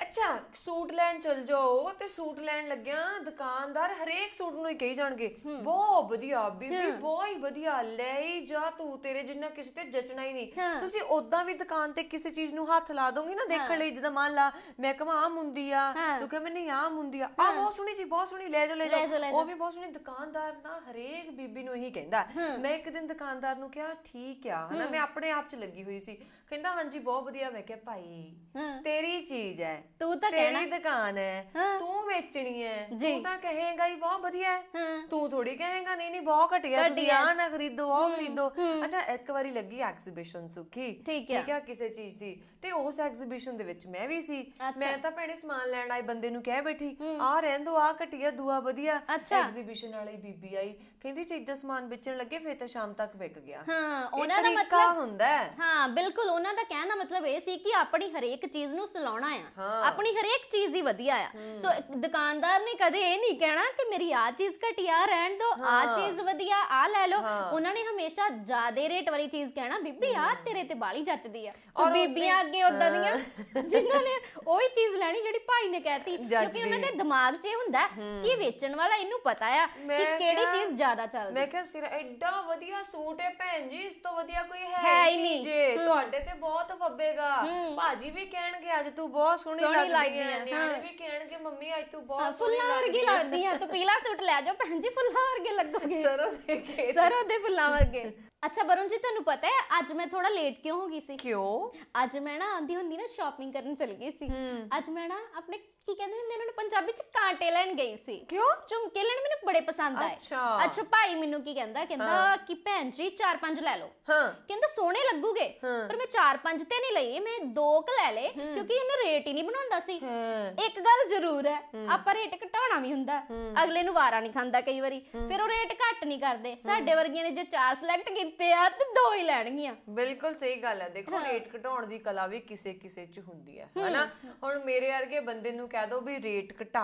ਅੱਛਾ ਸੂਟ ਲੈਣ ਚਲ ਜਾਓ ਤੇ ਸੂਟ ਲੈਣ ਲੱਗਿਆ ਦੁਕਾਨਦਾਰ ਹਰੇਕ ਸੂਟ ਨੂੰ ਹੀ ਕਹੀ ਜਾਣਗੇ ਬਹੁਤ ਵਧੀਆ ਬੀਬੀ ਬਹੁਤ ਹੀ ਵਧੀਆ ਲੈ ਹੀ ਜਾ ਤੂੰ ਤੇਰੇ ਜਿੰਨਾ ਕਿਸੇ ਤੇ ਜਚਣਾ ਹੀ ਨਹੀਂ ਤੁਸੀਂ ਉਦਾਂ ਵੀ ਦੁਕਾਨ ਤੇ ਕਿਸੇ ਚੀਜ਼ ਨੂੰ ਹੱਥ ਲਾ ਦੋਗੇ ਨਾ ਦੇਖਣ ਲਈ ਜਦੋਂ ਮੰਨ ਲਾ ਮੈਂ ਕਹਾਂ ਆ ਹੁੰਦੀ ਆ ਤੂੰ ਕਹੇ ਮੈਨੂੰ ਆਮ ਹੁੰਦੀ ਆ ਆ ਬਹੁਤ ਸੋਹਣੀ ਜੀ ਬਹੁਤ ਸੋਹਣੀ ਲੈ ਜਾ ਲੈ ਜਾ ਉਹ ਵੀ ਬਹੁਤ ਸੋਹਣੀ ਦੁਕਾਨਦਾਰ ਨਾ ਹਰੇਕ ਬੀਬੀ ਨੂੰ ਇਹੀ ਕਹਿੰਦਾ ਮੈਂ ਇੱਕ ਦਿਨ ਦੁਕਾਨਦਾਰ ਰਿਸ਼ਤੇਦਾਰ ਨੂੰ ਕਿਹਾ ਠੀਕ ਆ ਹਨਾ ਮੈਂ ਆਪਣੇ ਆਪ ਚ ਲੱਗੀ ਹੋਈ ਸੀ ਕਹਿੰਦਾ ਹਾਂਜੀ ਬਹੁਤ ਵਧੀਆ ਮੈਂ ਕਿਹਾ ਭਾਈ ਤੇਰੀ ਚੀਜ਼ ਹੈ ਤੂੰ ਤਾਂ ਕਹਿਣਾ ਤੇਰੀ ਦੁਕਾਨ ਹੈ ਤੂੰ ਵੇਚਣੀ ਹੈ ਤੂੰ ਤਾਂ ਕਹੇਗਾ ਹੀ ਬਹੁਤ ਵਧੀਆ ਹੈ ਤੂੰ ਥੋੜੀ ਕਹੇਗਾ ਨਹੀਂ ਨਹੀਂ ਬਹੁਤ ਘਟਿਆ ਤੁਸੀਂ ਆ ਨਾ ਖਰੀਦੋ ਉਹ ਖਰੀਦੋ ਅੱਛਾ ਇੱਕ ਵਾਰੀ ਲੱਗੀ ਐਗਜ਼ੀਬਿਸ਼ਨ ਸੁਖੀ ਠੀਕ ਹੈ ਕਿਸੇ ਚੀਜ਼ ਦੀ ਤੇ ਉਸ ਐਗਜ਼ੀਬਿਸ਼ਨ ਦੇ ਵਿੱਚ ਮੈਂ ਵੀ ਸੀ ਮੈਂ ਤਾਂ ਭੈਣੇ ਸਮਾਨ ਲੈਣ ਆਏ ਬੰਦੇ ਨੂੰ ਕਹਿ ਬੈਠੀ ਆ ਰਹਿੰਦੋ ਆ ਘਟਿਆ ਦੂਆ ਵਧੀਆ ਐਗਜ਼ੀਬਿਸ਼ਨ ਵਾਲੀ ਬੀਬੀ ਆਈ ਕਹਿੰਦੀ ਚੀਜ਼ ਇਦਾਂ ਸਮਾਨ ਵੇਚਣ ਲੱਗੇ ਫੇਰ ਤਾਂ ਸ਼ਾਮ ਤੱਕ ਵੇਚ ਵਿਕ ਗਿਆ ਹਾਂ ਉਹਨਾਂ ਦਾ ਮਤਲਬ ਹੁੰਦਾ ਹੈ ਹਾਂ ਬਿਲਕੁਲ ਉਹਨਾਂ ਦਾ ਕਹਿਣ ਦਾ ਮਤਲਬ ਇਹ ਸੀ ਕਿ ਆਪਣੀ ਹਰੇਕ ਚੀਜ਼ ਨੂੰ ਸਲਾਉਣਾ ਆ ਆਪਣੀ ਹਰੇਕ ਚੀਜ਼ ਹੀ ਵਧੀਆ ਆ ਸੋ ਦੁਕਾਨਦਾਰ ਨੇ ਕਦੇ ਇਹ ਨਹੀਂ ਕਹਿਣਾ ਕਿ ਮੇਰੀ ਆ ਚੀਜ਼ ਘਟਿਆ ਰਹਿਣ ਦੋ ਆ ਚੀਜ਼ ਵਧੀਆ ਆ ਲੈ ਲਓ ਉਹਨਾਂ ਨੇ ਹਮੇਸ਼ਾ ਜ਼ਿਆਦੇ ਰੇਟ ਵਾਲੀ ਚੀਜ਼ ਕਹਿਣਾ ਬੀਬੀ ਆ ਤੇਰੇ ਤੇ ਬਾਲੀ ਜੱਚਦੀ ਆ ਸੋ ਬੀਬੀਆਂ ਅੱਗੇ ਉਦਾਂ ਦੀਆਂ ਜਿਨ੍ਹਾਂ ਨੇ ਉਹੀ ਚੀਜ਼ ਲੈਣੀ ਜਿਹੜੀ ਭਾਈ ਨੇ ਕਹਿਤੀ ਕਿਉਂਕਿ ਉਹਨਾਂ ਦੇ ਦਿਮਾਗ 'ਚ ਇਹ ਹੁੰਦਾ ਕਿ ਵੇਚਣ ਵਾਲਾ ਇਹਨੂੰ ਪਤਾ ਆ ਕਿ ਕਿਹੜੀ ਚੀਜ਼ ਜ਼ਿਆਦਾ ਚੱਲਦੀ ਮੈਂ ਕਿਹਾ ਸਿਰ ਐਡਾ ਵਧੀਆ ਸੂਟ ਤੇ ਭੈਣ ਜੀ ਇਸ ਤੋਂ ਵਧੀਆ ਕੋਈ ਹੈ ਹੀ ਨਹੀਂ ਜੇ ਤੁਹਾਡੇ ਤੇ ਬਹੁਤ ਫੱਬੇਗਾ ਭਾਜੀ ਵੀ ਕਹਿਣਗੇ ਅੱਜ ਤੂੰ ਬਹੁਤ ਸੋਹਣੀ ਲੱਗਦੀ ਹੈ ਨਿਆਣੇ ਵੀ ਕਹਿਣਗੇ ਮੰਮੀ ਅੱਜ ਤੂੰ ਬਹੁਤ ਫੁੱਲਾਂ ਵਰਗੀ ਲੱਗਦੀ ਹੈ ਤੂੰ ਪੀਲਾ ਸੂਟ ਲੈ ਜਾ ਭੈਣ ਜੀ ਫੁੱਲਾਂ ਵਰਗੇ ਲੱਗੋਗੇ ਸਰੋਂ ਦੇ ਕੇ ਸਰੋਂ ਦੇ ਫੁੱਲਾਂ ਵਰਗੇ ਅੱਛਾ ਵਰੁਣ ਜੀ ਤੁਹਾਨੂੰ ਪਤਾ ਹੈ ਅੱਜ ਮੈਂ ਥੋੜਾ ਲੇਟ ਕਿਉਂ ਹੋ ਗਈ ਸੀ ਕਿਉਂ ਅੱਜ ਮੈਂ ਨਾ ਆਂਦੀ ਹੁੰਦੀ ਨਾ ਸ਼ਾਪਿੰਗ ਕਰਨ ਚਲ ਗਈ ਸੀ ਅੱਜ ਮੈਂ ਨਾ ਆਪਣੇ ਕੀ ਕਹਿੰਦੇ ਹੁੰਦੇ ਇਹਨਾਂ ਨੂੰ ਪੰਜਾਬੀ ਚ ਕਾਂਟੇ ਲੈਣ ਗਈ ਸੀ ਕਿਉਂ ਚੁੰਕੇ ਲੈਣ ਮੈਨੂੰ ਬੜੇ ਪਸੰਦ ਆਏ ਅੱਛਾ। ਅੱਛਾ ਭਾਈ ਮੈਨੂੰ ਕੀ ਕਹਿੰਦਾ ਕਹਿੰਦਾ ਕਿ ਭੈਣ ਜੀ ਚਾਰ ਪੰਜ ਲੈ ਲਓ ਹਾਂ ਕਹਿੰਦਾ ਸੋਹਣੇ ਲੱਗੂਗੇ ਪਰ ਮੈਂ ਚਾਰ ਪੰਜ ਤੇ ਨਹੀਂ ਲਈ ਮੈਂ ਦੋ ਕ ਲੈ ਲੇ ਕਿਉਂਕਿ ਇਹਨੇ ਰੇਟ ਹੀ ਨਹੀਂ ਬਣਾਉਂਦਾ ਸੀ ਹਾਂ ਇੱਕ ਗੱਲ ਜ਼ਰੂਰ ਹੈ ਆਪਾਂ ਰੇਟ ਘਟਾਉਣਾ ਵੀ ਹੁੰਦਾ ਅਗਲੇ ਨੂੰ ਵਾਰਾ ਨਹੀਂ ਖਾਂਦਾ ਕਈ ਵਾਰੀ ਫਿਰ ਉਹ ਰੇਟ ਘੱਟ ਨਹੀਂ ਕਰਦੇ ਸਾਡੇ ਵਰਗੀਆਂ ਨੇ ਜੇ ਚਾਰ ਸਿਲੈਕਟ ਕੀਤੇ ਆ ਤੇ ਦੋ ਹੀ ਲੈਣਗੀਆਂ ਬਿਲਕੁਲ ਸਹੀ ਗੱਲ ਹੈ ਦੇਖੋ ਰੇਟ ਘਟਾਉਣ ਦੀ ਕਲਾ ਵੀ ਕਿਸੇ ਕਿਸੇ 'ਚ ਹੁੰਦੀ ਹੈ ਹਨਾ ਹੁਣ ਮੇਰੇ ਵਰਗੇ ਬੰਦੇ ਨੂੰ ਕਹਿ ਦੋ ਵੀ ਰੇਟ ਘਟਾ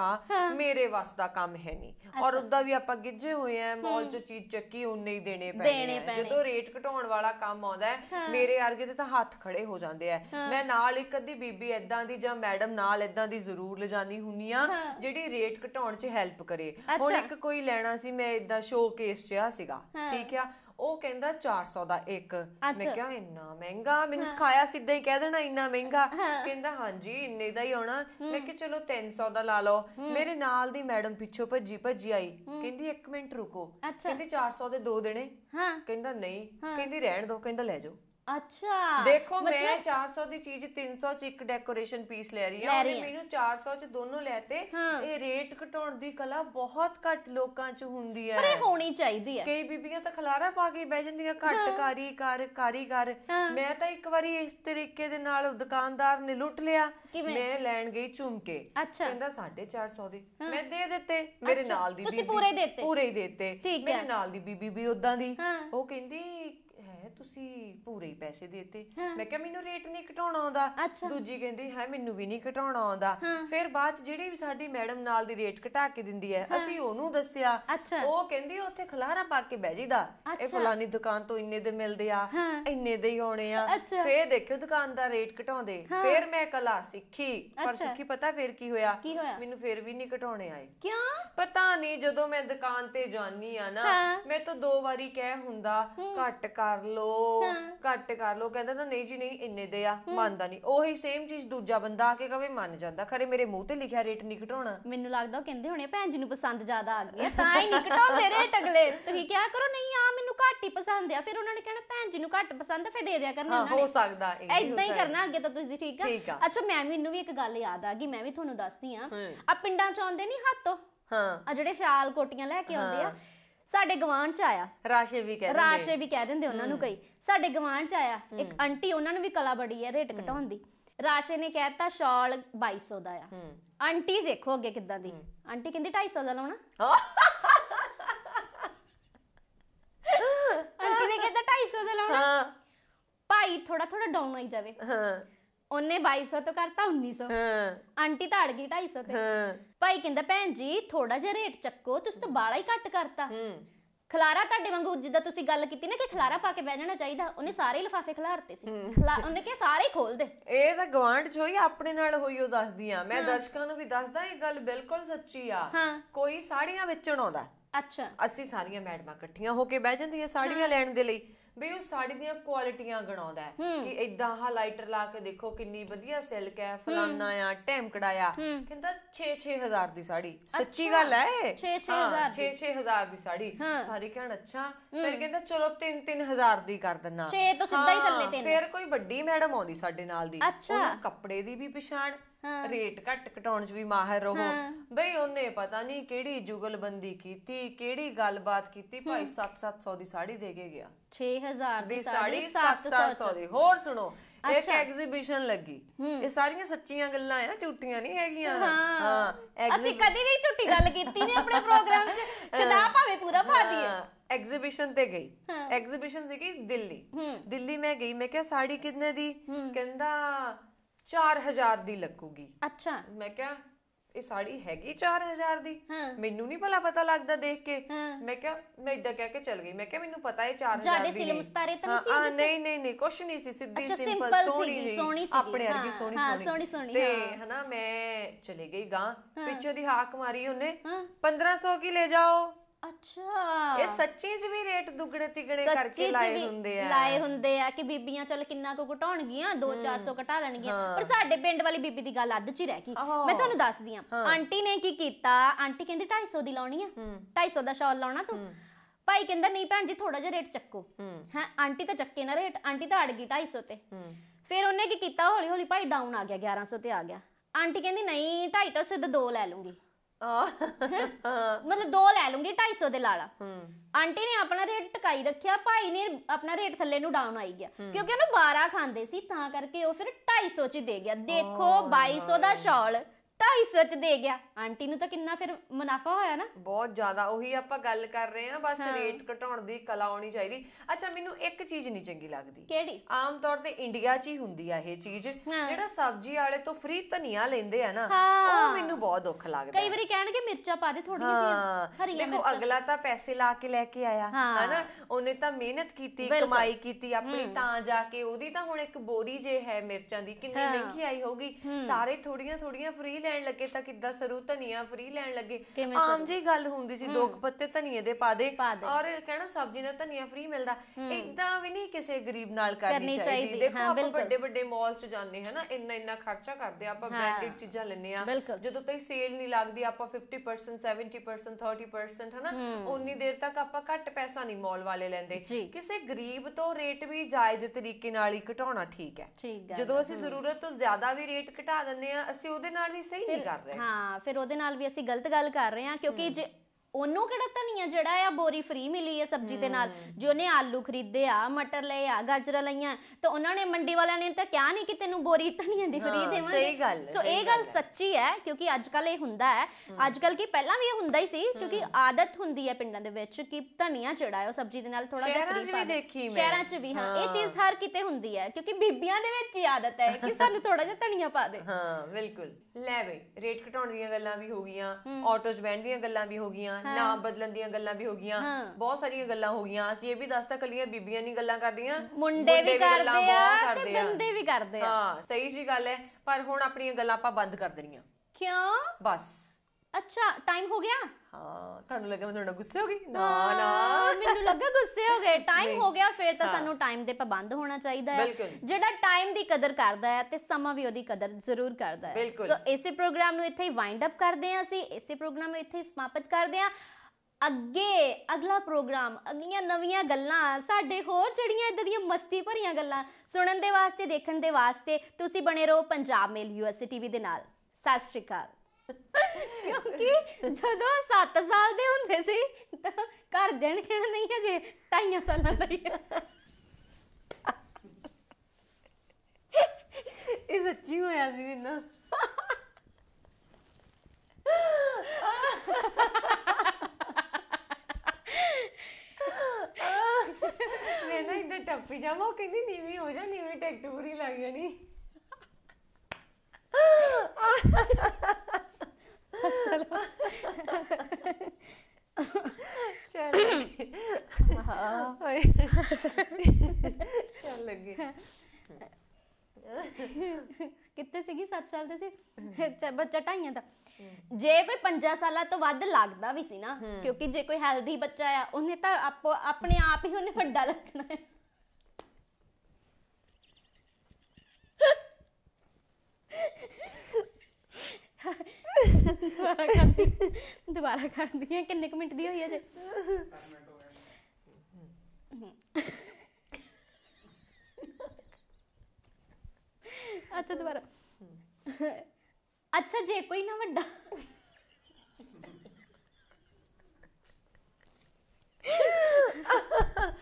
ਮੇਰੇ ਵਾਸ ਦਾ ਕੰਮ ਹੈ ਨਹੀਂ ਔਰ ਉਦਾਂ ਵੀ ਆਪਾਂ ਗਿੱਜੇ ਹੋਏ ਆ ਮਾਲ ਚ ਚੀਜ਼ ਚੱਕੀ ਉਨੇ ਹੀ ਦੇਣੇ ਪੈਣੇ ਜਦੋਂ ਰੇਟ ਘਟਾਉਣ ਵਾਲਾ ਕੰਮ ਆਉਂਦਾ ਮੇਰੇ ਅਰਗੇ ਤੇ ਤਾਂ ਹੱਥ ਖੜੇ ਹੋ ਜਾਂਦੇ ਆ ਮੈਂ ਨਾਲ ਇੱਕ ਅੱਧੀ ਬੀਬੀ ਐਦਾਂ ਦੀ ਜਾਂ ਮੈਡਮ ਨਾਲ ਐਦਾਂ ਦੀ ਜ਼ਰੂਰ ਲਜਾਨੀ ਹੁੰਨੀ ਆ ਜਿਹੜੀ ਰੇਟ ਘਟਾਉਣ ਚ ਹੈਲਪ ਕਰੇ ਹੁਣ ਇੱਕ ਕੋਈ ਲੈਣਾ ਸੀ ਮੈਂ ਐਦਾਂ ਸ਼ੋਕੇਸ ਚ ਆ ਸੀਗਾ ਠੀਕ ਆ ਉਹ ਕਹਿੰਦਾ 400 ਦਾ ਇੱਕ ਮੈਂ ਕਿਹਾ ਇੰਨਾ ਮਹਿੰਗਾ ਮੈਨੂੰ ਸਿਖਾਇਆ ਸਿੱਧਾ ਹੀ ਕਹਿ ਦੇਣਾ ਇੰਨਾ ਮਹਿੰਗਾ ਕਹਿੰਦਾ ਹਾਂਜੀ ਇੰਨੇ ਦਾ ਹੀ ਹੋਣਾ ਮੈਂ ਕਿਹਾ ਚਲੋ 300 ਦਾ ਲਾ ਲਓ ਮੇਰੇ ਨਾਲ ਦੀ ਮੈਡਮ ਪਿੱਛੋਂ ਭੱਜੀ ਭੱਜੀ ਆਈ ਕਹਿੰਦੀ 1 ਮਿੰਟ ਰੁਕੋ ਕਹਿੰਦੀ 400 ਦੇ ਦੋ ਦੇਣੇ ਕਹਿੰਦਾ ਨਹੀਂ ਕਹਿੰਦੀ ਰਹਿਣ ਦੋ ਕਹਿੰਦਾ ਲੈ ਜਾਓ ਅੱਛਾ ਦੇਖੋ ਮੈਂ 400 ਦੀ ਚੀਜ਼ 300 ਚ ਇੱਕ ਡੈਕੋਰੇਸ਼ਨ ਪੀਸ ਲੈ ਰਹੀ ਹਾਂ ਉਹਨੇ ਮੈਨੂੰ 400 ਚ ਦੋਨੋਂ ਲੈਤੇ ਇਹ ਰੇਟ ਘਟਾਉਣ ਦੀ ਕਲਾ ਬਹੁਤ ਘੱਟ ਲੋਕਾਂ ਚ ਹੁੰਦੀ ਹੈ ਪਰ ਇਹ ਹੋਣੀ ਚਾਹੀਦੀ ਹੈ ਕਈ ਬੀਬੀਆਂ ਤਾਂ ਖਲਾਰਾ ਪਾ ਕੇ ਬਹਿ ਜਾਂਦੀਆਂ ਘੱਟ ਕਾਰੀਗਰ ਕਾਰੀਗਰ ਮੈਂ ਤਾਂ ਇੱਕ ਵਾਰੀ ਇਸ ਤਰੀਕੇ ਦੇ ਨਾਲ ਦੁਕਾਨਦਾਰ ਨੇ ਲੁੱਟ ਲਿਆ ਮੈਂ ਲੈਣ ਗਈ ਝੁੰਮਕੇ ਕਹਿੰਦਾ 450 ਦੇ ਮੈਂ ਦੇ ਦਿੱਤੇ ਮੇਰੇ ਨਾਲ ਦੀ ਬੀਬੀ ਤੁਸੀਂ ਪੂਰੇ ਦਿੱਤੇ ਪੂਰੇ ਹੀ ਦਿੱਤੇ ਮੇਰੇ ਨਾਲ ਦੀ ਬੀਬੀ ਵੀ ਉਦਾਂ ਦੀ ਉਹ ਕਹਿੰਦੀ ਤੁਸੀਂ ਪੂਰੇ ਪੈਸੇ ਪੈਸੇ ਦਿੱਤੇ ਮੈਂ ਕਿਹਾ ਮੈਨੂੰ ਰੇਟ ਨਹੀਂ ਘਟਾਉਣਾ ਆਉਂਦਾ ਦੂਜੀ ਕਹਿੰਦੀ ਹੈ ਮੈਨੂੰ ਵੀ ਨਹੀਂ ਘਟਾਉਣਾ ਆਉਂਦਾ ਫਿਰ ਬਾਅਦ ਜਿਹੜੀ ਵੀ ਸਾਡੀ ਮੈਡਮ ਨਾਲ ਦੀ ਰੇਟ ਘਟਾ ਕੇ ਦਿੰਦੀ ਹੈ ਅਸੀਂ ਉਹਨੂੰ ਦੱਸਿਆ ਉਹ ਕਹਿੰਦੀ ਉੱਥੇ ਖਲਾਰਾ ਪਾ ਕੇ ਬਹਿ ਜੀਦਾ ਇਹ ਫਲਾਨੀ ਦੁਕਾਨ ਤੋਂ ਇੰਨੇ ਦੇ ਮਿਲਦੇ ਆ ਇੰਨੇ ਦੇ ਹੀ ਆਉਣੇ ਆ ਫੇਰ ਦੇਖਿਓ ਦੁਕਾਨ ਦਾ ਰੇਟ ਘਟਾਉਂਦੇ ਫੇਰ ਮੈਂ ਕਲਾ ਸਿੱਖੀ ਪਰ ਸਿੱਖੀ ਪਤਾ ਫੇਰ ਕੀ ਹੋਇਆ ਮੈਨੂੰ ਫੇਰ ਵੀ ਨਹੀਂ ਘਟਾਉਣੇ ਆਏ ਕਿਉਂ ਪਤਾ ਨਹੀਂ ਜਦੋਂ ਮੈਂ ਦੁਕਾਨ ਤੇ ਜਾਨੀ ਆ ਨਾ ਮੈਂ ਤਾਂ ਦੋ ਵਾਰੀ ਕਹਿ ਹੁੰਦਾ ਘੱਟ ਕਰ ਲੋ ਲਓ ਘੱਟ ਕਰ ਲੋ ਕਹਿੰਦਾ ਤਾਂ ਨਹੀਂ ਜੀ ਨਹੀਂ ਇੰਨੇ ਦੇ ਆ ਮੰਨਦਾ ਨਹੀਂ ਉਹੀ ਸੇਮ ਚੀਜ਼ ਦੂਜਾ ਬੰਦਾ ਆ ਕੇ ਕਵੇ ਮੰਨ ਜਾਂਦਾ ਖਰੇ ਮੇਰੇ ਮੂੰਹ ਤੇ ਲਿਖਿਆ ਰੇਟ ਨਹੀਂ ਘਟਾਉਣਾ ਮੈਨੂੰ ਲੱਗਦਾ ਉਹ ਕਹਿੰਦੇ ਹੋਣੇ ਭੈਣ ਜੀ ਨੂੰ ਪਸੰਦ ਜ਼ਿਆਦਾ ਆ ਗਈ ਤਾਂ ਹੀ ਨਹੀਂ ਘਟਾਉਂਦੇ ਰੇਟ ਅਗਲੇ ਤੁਸੀਂ ਕਿਹਾ ਕਰੋ ਨਹੀਂ ਆ ਮੈਨੂੰ ਘੱਟ ਹੀ ਪਸੰਦ ਆ ਫਿਰ ਉਹਨਾਂ ਨੇ ਕਹਿਣਾ ਭੈਣ ਜੀ ਨੂੰ ਘੱਟ ਪਸੰਦ ਫੇ ਦੇ ਦਿਆ ਕਰਨਾ ਹੋ ਸਕਦਾ ਇਹ ਇਦਾਂ ਹੀ ਕਰਨਾ ਅੱਗੇ ਤਾਂ ਤੁਸੀਂ ਠੀਕ ਆ। ਅੱਛਾ ਮੈਂ ਮੈਨੂੰ ਵੀ ਇੱਕ ਗੱਲ ਯਾਦ ਆ ਗਈ ਮੈਂ ਵੀ ਤੁਹਾਨੂੰ ਦੱਸਦੀ ਆ ਆ ਪਿੰਡਾਂ ਚ ਆਉਂਦੇ ਨਹੀਂ ਹੱਥੋਂ ਹਾਂ ਆ ਜਿਹੜੇ ਸ਼ਾਲ ਕੋਟੀਆਂ ਲੈ ਕੇ ਆਉਂਦੇ ਆ ਸਾਡੇ ਗਵਾਂਡ ਚ ਆਇਆ ਰਾਸ਼ੇ ਵੀ ਕਹਿੰਦੇ ਰਾਸ਼ੇ ਵੀ ਕਹਿ ਦਿੰਦੇ ਉਹਨਾਂ ਨੂੰ ਕਈ ਸਾਡੇ ਗਵਾਂਡ ਚ ਆਇਆ ਇੱਕ ਆਂਟੀ ਉਹਨਾਂ ਨੂੰ ਵੀ ਕਲਾ ਬੜੀ ਹੈ ਰੇਟ ਘਟਾਉਣ ਦੀ ਰਾਸ਼ੇ ਨੇ ਕਹਿਤਾ ਸ਼ਾਲ 2200 ਦਾ ਆ ਆਂਟੀ ਦੇਖੋ ਅੱਗੇ ਕਿੱਦਾਂ ਦੀ ਆਂਟੀ ਕਹਿੰਦੀ 250 ਦਾ ਲਾਉਣਾ ਆਂਟੀ ਨੇ ਕਹਿਤਾ 250 ਦਾ ਲਾਉਣਾ ਹਾਂ ਭਾਈ ਥੋੜਾ ਥੋੜਾ ਡਾਊਨ ਆਈ ਜਾਵੇ ਹਾਂ ਉਹਨੇ 2200 ਤੋਂ ਕਰਤਾ 1900 ਹਾਂ ਆਂਟੀ ਤਾਂ ਅੜ ਗਈ 250 ਤੇ ਹਾਂ ਭਾਈ ਕਹਿੰਦਾ ਭੈਣ ਜੀ ਥੋੜਾ ਜਿਹਾ ਰੇਟ ਚੱਕੋ ਤੁਸੀਂ ਤਾਂ ਬਾਲਾ ਹੀ ਘੱਟ ਕਰਤਾ ਹੂੰ ਖਲਾਰਾ ਤੁਹਾਡੇ ਵਾਂਗੂ ਜਿੱਦਾਂ ਤੁਸੀਂ ਗੱਲ ਕੀਤੀ ਨਾ ਕਿ ਖਲਾਰਾ ਪਾ ਕੇ ਬਹਿ ਜਾਣਾ ਚਾਹੀਦਾ ਉਹਨੇ ਸਾਰੇ ਲਫਾਫੇ ਖਲਾਰਤੇ ਸੀ ਉਹਨੇ ਕਿਹਾ ਸਾਰੇ ਖੋਲ ਦੇ ਇਹ ਤਾਂ ਗਵਾਂਡ ਚ ਹੋਈ ਆਪਣੇ ਨਾਲ ਹੋਈ ਉਹ ਦੱਸਦੀ ਆ ਮੈਂ ਦਰਸ਼ਕਾਂ ਨੂੰ ਵੀ ਦੱਸਦਾ ਇਹ ਗੱਲ ਬਿਲਕੁਲ ਸੱਚੀ ਆ ਹਾਂ। ਕੋਈ ਸਾੜੀਆਂ ਵੇਚਣ ਆਉਂਦਾ ਅੱਛਾ ਅਸੀਂ ਸਾਰੀਆਂ ਮੈਡਮਾਂ ਇਕੱਠੀਆਂ ਹੋ ਕੇ ਬਹਿ ਜਾਂਦੀਆਂ ਸਾੜੀਆਂ ਲੈਣ ਦੇ ਲਈ ਵੀ ਉਹ ਸਾੜੀ ਦੀਆਂ ਕੁਆਲਿਟੀਆਂ ਗਣਾਉਂਦਾ ਹੈ ਕਿ ਇਦਾਂ ਹਾਈਲਾਈਟਰ ਲਾ ਕੇ ਦੇਖੋ ਕਿੰਨੀ ਵਧੀਆ ਸਿਲਕ ਹੈ ਫਲਾਨਾ ਆ ਟੈਂਕੜਾ ਆ ਕਹਿੰਦਾ 6-6000 ਦੀ ਸਾੜੀ ਸੱਚੀ ਗੱਲ ਹੈ 6-6000 6-6000 ਦੀ ਸਾੜੀ ਸਾਰੀ ਕਹਿਣ ਅੱਛਾ ਫਿਰ ਕਹਿੰਦਾ ਚਲੋ 3-3000 ਦੀ ਕਰ ਦਿੰਨਾ 6 ਤੋਂ ਸਿੱਧਾ ਹੀ ਥੱਲੇ 3 ਫਿਰ ਕੋਈ ਵੱਡੀ ਮੈਡਮ ਆਉਂਦੀ ਸਾਡੇ ਨਾਲ ਦੀ ਉਹਨਾਂ ਕੱਪੜੇ ਦੀ ਵੀ ਪਛਾਣ ਰੇਟ ਘੱਟ ਘਟਾਉਣ 'ਚ ਵੀ ਮਾਹਰ ਰਹੋ ਬਈ ਉਹਨੇ ਪਤਾ ਨਹੀਂ ਕਿਹੜੀ ਜੁਗਲਬੰਦੀ ਕੀਤੀ ਕਿਹੜੀ ਗੱਲਬਾਤ ਕੀਤੀ ਭਾਈ 7-700 ਦੀ ਸਾੜੀ ਦੇ ਕੇ ਗਿਆ 6000 ਦੀ ਸਾੜੀ 7-700 ਦੀ ਹੋਰ ਸੁਣੋ ਇੱਕ ਐਗਜ਼ੀਬਿਸ਼ਨ ਲੱਗੀ ਇਹ ਸਾਰੀਆਂ ਸੱਚੀਆਂ ਗੱਲਾਂ ਆ ਝੂਠੀਆਂ ਨਹੀਂ ਹੈਗੀਆਂ ਹਾਂ ਅਸੀਂ ਕਦੀ ਵੀ ਝੂਠੀ ਗੱਲ ਕੀਤੀ ਨਹੀਂ ਆਪਣੇ ਪ੍ਰੋਗਰਾਮ 'ਚ ਖਿਦਾ ਭਾਵੇਂ ਪੂਰਾ ਭਾ ਹੈ ਐਗਜ਼ੀਬਿਸ਼ਨ ਤੇ ਗਈ ਐਗਜ਼ੀਬਿਸ਼ਨ ਸੀਗੀ ਦਿੱਲੀ ਦਿੱਲੀ ਮੈਂ ਗਈ ਮੈਂ ਕਿਹਾ ਸਾੜੀ ਕਿੰਨੇ ਦੀ ਕਹਿੰਦਾ 4000 ਦੀ ਲੱਗੂਗੀ ਅੱਛਾ ਮੈਂ ਕਿਹਾ ਇਹ ਸਾੜੀ ਹੈਗੀ 4000 ਦੀ ਮੈਨੂੰ ਨਹੀਂ ਭਲਾ ਪਤਾ ਲੱਗਦਾ ਦੇਖ ਕੇ ਮੈਂ ਕਿਹਾ ਮੈਂ ਇਦਾਂ ਕਹਿ ਕੇ ਚਲ ਗਈ ਮੈਂ ਕਿਹਾ ਮੈਨੂੰ ਪਤਾ ਇਹ 4000 ਦੀ ਜ਼ਿਆਦੇ ਫਿਲਮ ਸਟਾਰੇ ਤਾਂ ਨਹੀਂ ਸੀ ਹਾਂ, ਨਹੀਂ ਨਹੀਂ ਨਹੀਂ ਕੁਛ ਨਹੀਂ ਸੀ ਸਿੱਧੀ ਸਿੰਪਲ ਸੋਹਣੀ ਸੀ ਆਪਣੇ ਵਰਗੀ ਹਾਂ, ਸੋਹਣੀ ਹਾਂ, ਸੋਹਣੀ, ਸੋਹਣੀ, ਤੇ ਹਨਾ ਮੈਂ ਚਲੀ ਗਈ ਗਾਂ ਪਿੱਛੇ ਦੀ ਹਾਕ ਮਾਰੀ ਉਹਨੇ 1500 ਕੀ ਲੈ ਜਾਓ ਅੱਛਾ ਇਹ ਸੱਚੀ ਜੀ ਵੀ ਰੇਟ ਦੁੱਗਣੇ ਤਿਗਣੇ ਕਰਕੇ ਲਾਏ ਹੁੰਦੇ ਆ ਲਾਏ ਹੁੰਦੇ ਆ ਕਿ ਬੀਬੀਆਂ ਚੱਲ ਕਿੰਨਾ ਕੁ ਘਟਾਉਣਗੀਆਂ 2-400 ਘਟਾ ਲੈਣਗੀਆਂ ਪਰ ਸਾਡੇ ਪਿੰਡ ਵਾਲੀ ਬੀਬੀ ਦੀ ਗੱਲ ਅੱਧ 'ਚ ਹੀ ਰਹਿ ਗਈ ਮੈਂ ਤੁਹਾਨੂੰ ਦੱਸਦੀ ਆ ਆਂਟੀ ਨੇ ਕੀ ਕੀਤਾ ਆਂਟੀ ਕਹਿੰਦੀ 250 ਦੀ ਲਾਉਣੀ ਆ 250 ਦਾ ਸ਼ਾਲ ਲਾਉਣਾ ਤੂੰ ਭਾਈ ਕਹਿੰਦਾ ਨਹੀਂ ਭੈਣ ਜੀ ਥੋੜਾ ਜਿਹਾ ਰੇਟ ਚੱਕੋ ਹੈ ਆਂਟੀ ਤਾਂ ਚੱਕੇ ਨਾ ਰੇਟ ਆਂਟੀ ਤਾਂ ਅੜ ਗਈ 250 ਤੇ ਫਿਰ ਉਹਨੇ ਕੀ ਕੀਤਾ ਹੌਲੀ ਹੌਲੀ ਭਾਈ ਡਾਊਨ ਆ ਗਿਆ 1100 ਤੇ ਆ ਗਿਆ ਆਂਟੀ ਕਹਿੰਦੀ ਨਹੀਂ 250 ਸਿੱਧ ਦੋ ਲੈ ਲੂੰਗੀ ਮਤਲਬ ਦੋ ਲੈ ਲੂੰਗੀ 250 ਦੇ ਲਾਲਾ ਆਂਟੀ ਨੇ ਆਪਣਾ ਰੇਟ ਟਕਾਈ ਰੱਖਿਆ ਭਾਈ ਨੇ ਆਪਣਾ ਰੇਟ ਥੱਲੇ ਨੂੰ ਡਾਊਨ ਆਈ ਗਿਆ ਕਿਉਂਕਿ ਉਹਨੂੰ 12 ਖਾਂਦੇ ਸੀ ਤਾਂ ਕਰਕੇ ਉਹ ਫਿਰ 250 ਚ ਦੇ ਗਿਆ ਦੇਖੋ 2200 ਦਾ ਸ਼ਾਲ 250 ਚ ਦੇ ਗਿਆ ਆਂਟੀ ਨੂੰ ਤਾਂ ਕਿੰਨਾ ਫਿਰ ਮੁਨਾਫਾ ਹੋਇਆ ਨਾ ਬਹੁਤ ਜ਼ਿਆਦਾ ਉਹੀ ਆਪਾਂ ਗੱਲ ਕਰ ਰਹੇ ਹਾਂ ਬਸ ਰੇਟ ਘਟਾਉਣ ਦੀ ਕਲਾ ਆਉਣੀ ਚਾਹੀਦੀ ਅੱਛਾ ਮੈਨੂੰ ਇੱਕ ਚੀਜ਼ ਨਹੀਂ ਚੰਗੀ ਲੱਗਦੀ ਕਿਹੜੀ ਆਮ ਤੌਰ ਤੇ ਇੰਡੀਆ 'ਚ ਹੀ ਹੁੰਦੀ ਆ ਇਹ ਚੀਜ਼ ਜਿਹੜਾ ਸਬਜ਼ੀ ਵਾਲੇ ਤੋਂ ਫ੍ਰੀ ਧਨੀਆ ਲੈਂਦੇ ਆ ਨਾ ਉਹ ਮੈਨੂੰ ਬਹੁਤ ਦੁੱਖ ਲੱਗਦਾ ਕਈ ਵਾਰੀ ਕਹਿਣਗੇ ਮਿਰਚਾਂ ਪਾ ਦੇ ਥੋੜੀਆਂ ਜਿਹੀਆਂ ਹਰੀਆਂ ਦੇਖੋ ਅਗਲਾ ਤਾਂ ਪੈਸੇ ਲਾ ਕੇ ਲੈ ਕੇ ਆਇਆ ਹਨਾ ਉਹਨੇ ਤਾਂ ਮਿਹਨਤ ਕੀਤੀ ਕਮਾਈ ਕੀਤੀ ਆਪਣੀ ਤਾਂ ਜਾ ਕੇ ਉਹਦੀ ਤਾਂ ਹੁਣ ਇੱਕ ਬੋਰੀ ਜੇ ਹੈ ਮਿਰਚਾਂ ਦੀ ਕਿੰਨੀ ਮਹਿੰਗੀ ਆਈ ਹੋਗੀ ਸਾਰੇ ਥੋੜੀਆਂ ਥੋੜੀਆਂ ਫ੍ਰੀ ਲੈ ਲੈਣ ਲੱਗੇ ਤਾਂ ਕਿੱਦਾਂ ਸਰੂ ਧਨੀਆ ਫ੍ਰੀ ਲੈਣ ਲੱਗੇ ਆਮ ਜੀ ਗੱਲ ਹੁੰਦੀ ਸੀ ਦੋ ਪੱਤੇ ਧਨੀਏ ਦੇ ਪਾ ਦੇ ਔਰ ਕਹਿਣਾ ਸਬਜ਼ੀ ਨਾਲ ਧਨੀਆ ਫ੍ਰੀ ਮਿਲਦਾ ਇਦਾਂ ਵੀ ਨਹੀਂ ਕਿਸੇ ਗਰੀਬ ਨਾਲ ਕਰਨੀ ਚਾਹੀਦੀ ਦੇਖੋ ਆਪਾਂ ਵੱਡੇ ਵੱਡੇ ਮਾਲ 'ਚ ਜਾਂਦੇ ਹਨਾ ਇੰਨਾ ਇੰਨਾ ਖਰਚਾ ਕਰਦੇ ਆਪਾਂ ਬ੍ਰਾਂਡਡ ਚੀਜ਼ਾਂ ਲੈਣੇ ਆ ਜਦੋਂ ਤੱਕ ਸੇਲ ਨਹੀਂ ਲੱਗਦੀ ਆਪਾਂ 50% 70% 30% ਹਨਾ ਉਨੀ ਦੇਰ ਤੱਕ ਆਪਾਂ ਘੱਟ ਪੈਸਾ ਨਹੀਂ ਮਾਲ ਵਾਲੇ ਲੈਂਦੇ ਕਿਸੇ ਗਰੀਬ ਤੋਂ ਰੇਟ ਵੀ ਜਾਇਜ਼ ਤਰੀਕੇ ਨਾਲ ਹੀ ਘਟਾਉਣਾ ਠੀਕ ਹੈ ਜਦੋਂ ਅਸੀਂ ਜ਼ਰੂਰਤ ਤੋਂ ਜ਼ਿਆਦਾ ਵੀ ਰੇਟ ਘਟਾ ਦਿੰਦੇ ਆ ਅਸੀਂ ਉਹਦੇ ਨਾਲ ਵੀ ਸਹੀ ਨਹੀਂ ਕਰ ਰਹੇ ਹਾਂ ਫਿਰ ਉਹਦੇ ਨਾਲ ਵੀ ਅਸੀਂ ਗਲਤ ਗੱਲ ਕਰ ਰਹੇ ਹਾਂ ਕਿਉਂਕਿ ਜੇ ਉਹਨੂੰ ਕਿਹੜਾ ਧਨੀਆ ਜਿਹੜਾ ਆ ਬੋਰੀ ਫ੍ਰੀ ਮਿਲੀ ਹੈ ਸਬਜ਼ੀ ਦੇ ਨਾਲ ਜੋ ਨੇ ਆਲੂ ਖਰੀਦੇ ਆ ਮਟਰ ਲਏ ਆ ਗਾਜਰਾਂ ਲਈਆਂ ਤਾਂ ਉਹਨਾਂ ਨੇ ਮੰਡੀ ਵਾਲਿਆਂ ਨੇ ਤਾਂ ਕਿਹਾ ਨਹੀਂ ਕਿ ਤੈਨੂੰ ਬੋਰੀ ਧਨੀਆ ਦੀ ਫ੍ਰੀ ਦੇਵਾਂਗੇ ਸਹੀ ਗੱਲ ਸੋ ਇਹ ਗੱਲ ਸੱਚੀ ਹੈ ਕਿਉਂਕਿ ਅੱਜ ਕੱਲ ਇਹ ਹੁੰਦਾ ਹੈ ਅੱਜ ਕੱਲ ਕੀ ਪਹਿਲਾਂ ਵੀ ਇਹ ਹੁੰਦਾ ਹੀ ਸੀ ਕਿਉਂਕਿ ਆਦਤ ਹੁੰਦੀ ਹੈ ਪਿੰਡਾਂ ਦੇ ਵਿੱਚ ਕਿ ਧਨੀਆ ਜਿਹੜਾ ਹੈ ਉਹ ਸਬਜ਼ੀ ਦੇ ਨਾਲ ਥੋੜਾ ਜਿਹਾ ਫ੍ਰੀ ਪਾ ਦੇਖੀ ਮੈਂ ਸ਼ਹਿਰਾਂ 'ਚ ਵੀ ਹਾਂ ਇਹ ਚੀਜ਼ ਹਰ ਕਿਤੇ ਹੁੰਦੀ ਹੈ ਕਿਉਂਕਿ ਬੀਬੀਆਂ ਦੇ ਵਿੱਚ ਹੀ ਆਦਤ ਹੈ ਕਿ ਸਾਨੂੰ ਥੋੜਾ ਜਿਹਾ ਧਨੀਆ ਪਾ ਦੇ ਹਾਂ ਬਿਲਕੁਲ ਲੈ ਬਈ ਰੇਟ ਘਟਾਉਣ ਦੀਆਂ ਗੱਲਾਂ ਵੀ ਹੋ ਗਈਆਂ ਆਟੋ 'ਚ ਦੀਆਂ ਗੱਲਾਂ ਵੀ ਹੋ ਗਈਆਂ ਨਾਮ ਬਦਲਣ ਦੀਆਂ ਗੱਲਾਂ ਵੀ ਹੋ ਗਈਆਂ ਬਹੁਤ ਸਾਰੀਆਂ ਗੱਲਾਂ ਹੋ ਗਈਆਂ ਅਸੀਂ ਇਹ ਵੀ ਦੱਸਤਾ ਕੱਲੀਆਂ ਬੀਬੀਆਂ ਨਹੀਂ ਗੱਲਾਂ ਕਰਦੀਆਂ ਮੁੰਡੇ ਵੀ ਕਰਦੇ ਆ ਤੇ ਬੰਦੇ ਵੀ ਕਰਦੇ ਆ ਹਾਂ ਸਹੀ ਜੀ ਗੱਲ ਹੈ ਪਰ ਹੁਣ ਆਪਣੀਆਂ ਗੱਲਾਂ ਆਪਾਂ ਬੰਦ ਕਰ ਦੇਣੀਆਂ ਕਿਉਂ ਬਸ ਅੱਛਾ ਟਾਈਮ ਹੋ ਗਿਆ ਹਾਂ ਤੁਹਾਨੂੰ ਲੱਗਾ ਮੈਂ ਤੁਹਾਡਾ ਗੁੱਸੇ ਹੋ ਗਈ ਨਾ ਨਾ ਮੈਨੂੰ ਲੱਗਾ ਗੁੱਸੇ ਹੋ ਗਏ ਟਾਈਮ ਹੋ ਗਿਆ ਫਿਰ ਤਾਂ ਸਾਨੂੰ ਟਾਈਮ ਦੇ ਪਾਬੰਦ ਹੋਣਾ ਚਾਹੀਦਾ ਹੈ ਜਿਹੜਾ ਟਾਈਮ ਦੀ ਕਦਰ ਕਰਦਾ ਹੈ ਤੇ ਸਮਾਂ ਵੀ ਉਹਦੀ ਕਦਰ ਜ਼ਰੂਰ ਕਰਦਾ ਹੈ ਸੋ ਇਸੇ ਪ੍ਰੋਗਰਾਮ ਨੂੰ ਇੱਥੇ ਹੀ ਵਾਈਂਡ ਅਪ ਕਰਦੇ ਹਾਂ ਅਸੀਂ ਇਸੇ ਪ੍ਰੋਗਰਾਮ ਨੂੰ ਇੱਥੇ ਹੀ ਸਮਾਪਤ ਕਰਦੇ ਹਾਂ ਅੱਗੇ ਅਗਲਾ ਪ੍ਰੋਗਰਾਮ ਅਗੀਆਂ ਨਵੀਆਂ ਗੱਲਾਂ ਸਾਡੇ ਹੋਰ ਜਿਹੜੀਆਂ ਇਦਾਂ ਦੀਆਂ ਮਸਤੀ ਭਰੀਆਂ ਗੱਲਾਂ ਸੁਣਨ ਦੇ ਵਾਸਤੇ ਦੇਖਣ ਦੇ ਵਾਸਤੇ ਤੁਸੀਂ ਬਣੇ ਰਹੋ ਪੰਜਾਬ ਮੇਲ ਯੂਐਸਟੀ ਟੀਵੀ ਦੇ ਨਾਲ ਸਤਿ ਸ਼੍ਰੀ ਅਕਾਲ ਕਿਉਂਕਿ ਜਦੋਂ 7 ਸਾਲ ਦੇ ਹੁੰਦੇ ਸੀ ਤਾਂ ਘਰ ਦੇਣ ਕਿਹੜਾ ਨਹੀਂ ਹਜੇ ਢਾਈਆਂ ਸਾਲਾਂ ਦਾ ਹੀ ਇਹ ਸੱਚੀ ਹੋਇਆ ਸੀ ਨਾ ਨਾਲ ਮੈਂ ਨਾ ਇੱਧਰ ਟੱਪੀ ਜਾਵਾਂ ਉਹ ਕਹਿੰਦੀ ਨੀਵੀਂ ਹੋ ਜਾ ਨੀਵੀਂ ਟੈਕਟ ਬੁਰੀ ਲੱਗ ਜਾਣੀ ਚੱਲ ਲੱਗੇ ਕਿੱਥੇ ਸੀਗੀ 7 ਸਾਲ ਦੇ ਸੀ ਬੱਚਾ ਢਾਈਆਂ ਦਾ ਜੇ ਕੋਈ 5 ਸਾਲਾਂ ਤੋਂ ਵੱਧ ਲੱਗਦਾ ਵੀ ਸੀ ਨਾ ਕਿਉਂਕਿ ਜੇ ਕੋਈ ਹੈਲਦੀ ਬੱਚਾ ਆ ਉਹਨੇ ਤਾਂ ਆਪੋ ਆਪਣੇ ਆਪ ਹੀ ਉਹਨੇ ਵੱਡਾ ਲੱਗਣਾ ਹੈ ਦੁਬਾਰਾ ਕਰਦੀ ਹਾਂ ਕਿੰਨੇ ਕੁ ਮਿੰਟ ਦੀ ਹੋਈ ਹੈ ਜੇ ਮਿੰਟ ਅੱਛਾ ਦੁਬਾਰਾ ਅੱਛਾ ਜੇ ਕੋਈ ਨਾ ਵੱਡਾ